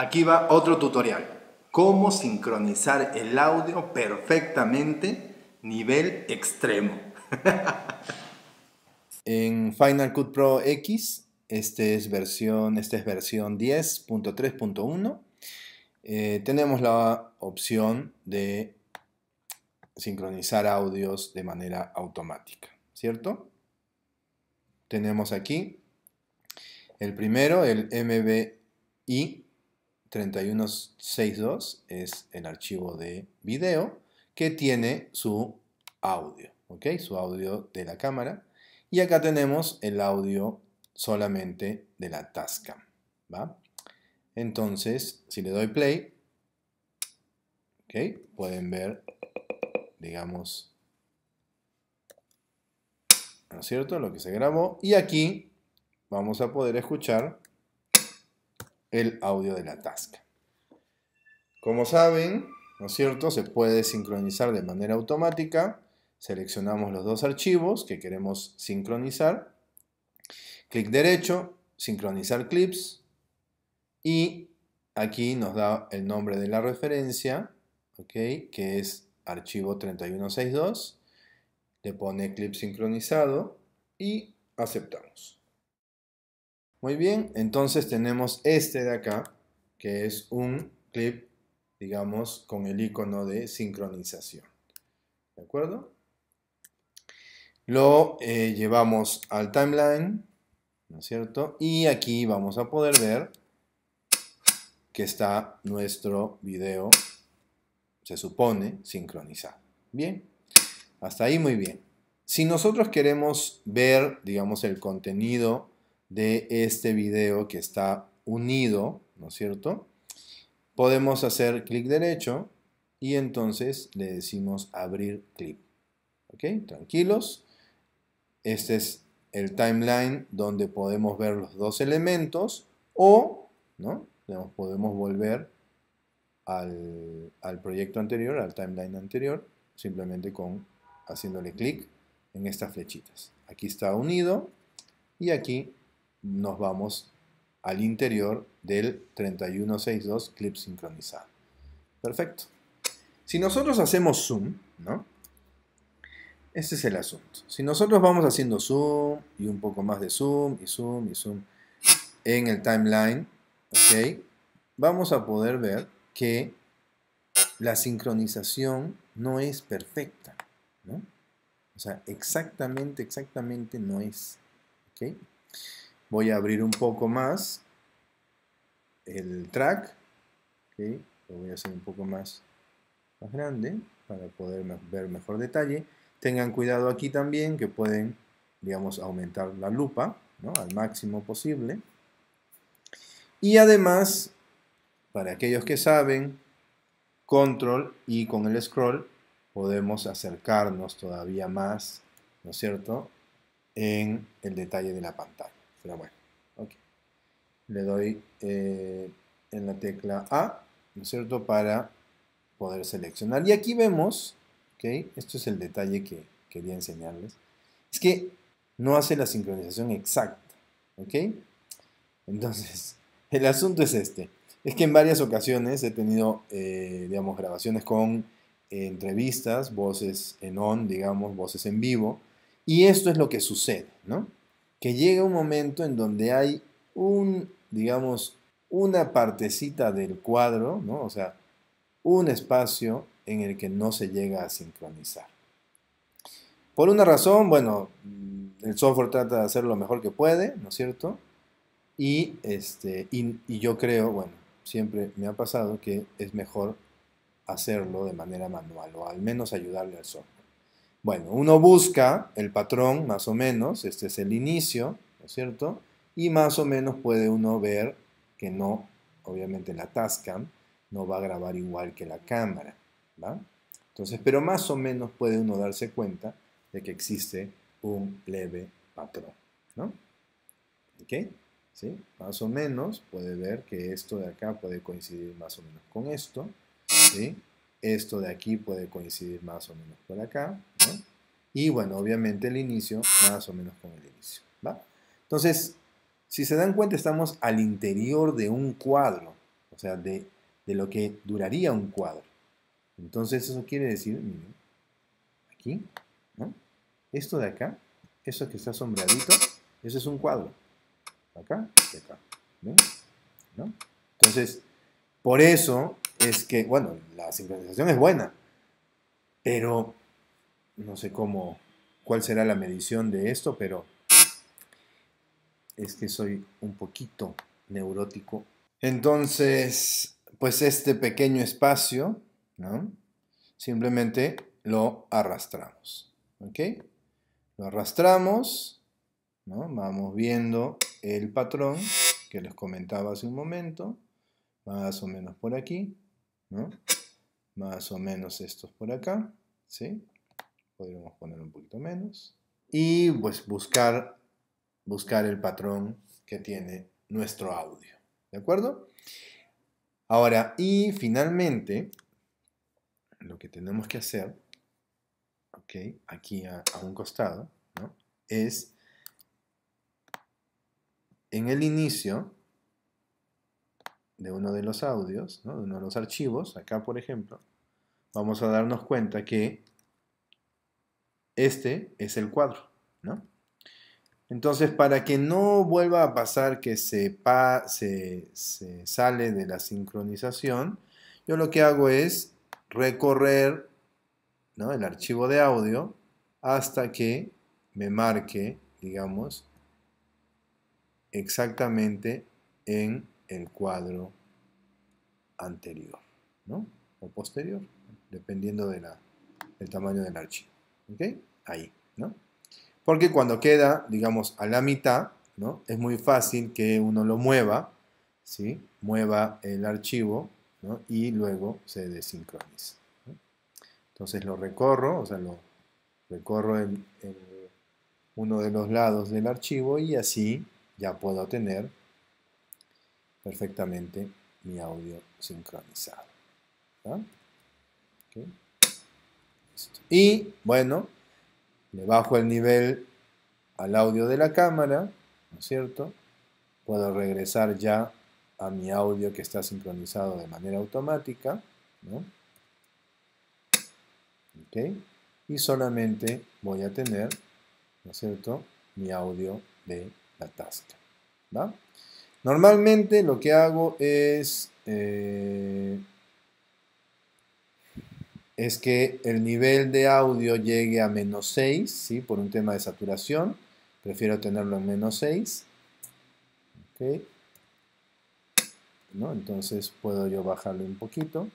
Aquí va otro tutorial. Cómo sincronizar el audio perfectamente nivel extremo. en Final Cut Pro X, este es versión, esta es versión 10.3.1. Eh, tenemos la opción de sincronizar audios de manera automática, ¿cierto? Tenemos aquí el primero, el MBI 3162 es el archivo de video que tiene su audio, ¿ok? Su audio de la cámara. Y acá tenemos el audio solamente de la tasca. ¿va? Entonces, si le doy play, ¿ok? Pueden ver, digamos, ¿no es cierto? Lo que se grabó. Y aquí vamos a poder escuchar el audio de la tasca. Como saben, ¿no es cierto? Se puede sincronizar de manera automática. Seleccionamos los dos archivos que queremos sincronizar. Clic derecho, sincronizar clips. Y aquí nos da el nombre de la referencia, Que es archivo 3162. Le pone clip sincronizado y aceptamos. Muy bien, entonces tenemos este de acá, que es un clip, digamos, con el icono de sincronización. ¿De acuerdo? Lo eh, llevamos al timeline, ¿no es cierto? Y aquí vamos a poder ver que está nuestro video, se supone, sincronizado. Bien, hasta ahí muy bien. Si nosotros queremos ver, digamos, el contenido de este video que está unido, ¿no es cierto? Podemos hacer clic derecho y entonces le decimos abrir clip. ¿Ok? Tranquilos. Este es el timeline donde podemos ver los dos elementos o ¿no? podemos volver al, al proyecto anterior, al timeline anterior, simplemente con haciéndole clic en estas flechitas. Aquí está unido y aquí nos vamos al interior del 3162 clip sincronizado. Perfecto. Si nosotros hacemos zoom, ¿no? Ese es el asunto. Si nosotros vamos haciendo zoom y un poco más de zoom y zoom y zoom en el timeline, ¿ok? Vamos a poder ver que la sincronización no es perfecta, ¿no? O sea, exactamente, exactamente no es, ¿ok? Voy a abrir un poco más el track. Lo voy a hacer un poco más, grande para poder ver mejor detalle. Tengan cuidado aquí también que pueden, digamos, aumentar la lupa al máximo posible. Y además, para aquellos que saben, control y con el scroll podemos acercarnos todavía más, ¿no es cierto?, en el detalle de la pantalla. Pero bueno, ok. Le doy eh, en la tecla A, ¿no es cierto?, para poder seleccionar. Y aquí vemos, ok, esto es el detalle que quería enseñarles, es que no hace la sincronización exacta, ok. Entonces, el asunto es este. Es que en varias ocasiones he tenido, eh, digamos, grabaciones con entrevistas, voces en on, digamos, voces en vivo, y esto es lo que sucede, ¿no? que llega un momento en donde hay un, digamos, una partecita del cuadro, ¿no? o sea, un espacio en el que no se llega a sincronizar. Por una razón, bueno, mm, el software trata de hacer lo mejor que puede, ¿no es cierto? Y, este, y yo creo, bueno, siempre me ha pasado que es mejor hacerlo de manera manual o al menos ayudarle al software. Bueno, uno busca el patrón, más o menos, este es el inicio, ¿no es cierto? Y más o menos puede uno ver que no, obviamente la Tascam no va a grabar igual que la cámara, ¿va? Entonces, pero más o menos puede uno darse cuenta de que existe un leve patrón, ¿no? ¿Ok? ¿Sí? Más o menos puede ver que esto de acá puede coincidir más o menos con esto, ¿sí? Esto de aquí puede coincidir más o menos con acá, y bueno, obviamente el inicio, más o menos con el inicio. Entonces, si se dan cuenta, estamos al interior de un cuadro, o sea, de, lo que duraría un cuadro. Entonces, eso quiere decir, aquí, esto de acá, eso que está sombreadito eso es un cuadro. Acá y acá. Entonces, por eso es que, bueno, la sincronización es buena, pero no sé cómo, cuál será la medición de esto, pero es que soy un poquito neurótico. Entonces, pues este pequeño espacio, ¿no? Simplemente lo arrastramos, ¿ok? Lo arrastramos, ¿no? Vamos viendo el patrón que les comentaba hace un momento, más o menos por aquí, ¿no? Más o menos estos por acá, ¿sí? podríamos poner un poquito menos. Y pues buscar, buscar el patrón que tiene nuestro audio. ¿De acuerdo? Ahora, y finalmente, lo que tenemos que hacer, ok, aquí a, un costado, ¿no? es en el inicio de uno de los audios, ¿no? de uno de los archivos, acá por ejemplo, vamos a darnos cuenta que este es el cuadro, ¿no? Entonces, para que no vuelva a pasar que se, se, sale de la sincronización, yo lo que hago es recorrer el archivo de audio hasta que me marque, digamos, exactamente en el cuadro anterior, ¿no? O posterior, dependiendo de la, del tamaño del archivo ahí, ¿no? Porque cuando queda, digamos, a la mitad, ¿no? Es muy fácil que uno lo mueva, ¿sí? Mueva el archivo, ¿no? Y luego se desincroniza. Entonces lo recorro, o sea, lo recorro en, uno de los lados del archivo y así ya puedo tener perfectamente mi audio sincronizado. Okay. Y bueno, le bajo el nivel al audio de la cámara, ¿no es cierto? Puedo regresar ya a mi audio que está sincronizado de manera automática, ¿no? Y solamente voy a tener, ¿no es cierto?, mi audio de la tasca, ¿va? Normalmente lo que hago es eh, es que el nivel de audio llegue a menos 6, ¿sí? por un tema de saturación. Prefiero tenerlo en menos 6. Okay. ¿No? Entonces puedo yo bajarle un poquito.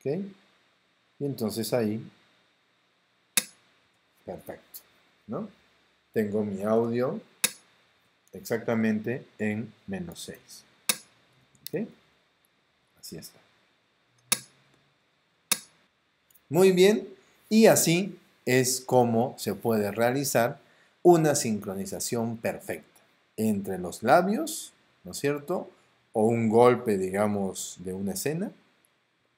Okay. Y entonces ahí, perfecto, ¿no? Tengo mi audio exactamente en menos 6. Así está. Muy bien, y así es como se puede realizar una sincronización perfecta entre los labios, ¿no es cierto? O un golpe, digamos, de una escena,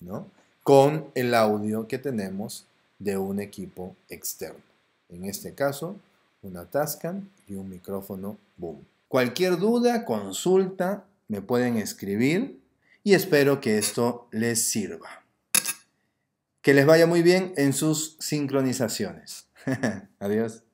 ¿no? Con el audio que tenemos de un equipo externo. En este caso, una Tascam y un micrófono Boom. Cualquier duda, consulta, me pueden escribir y espero que esto les sirva. Que les vaya muy bien en sus sincronizaciones. Adiós.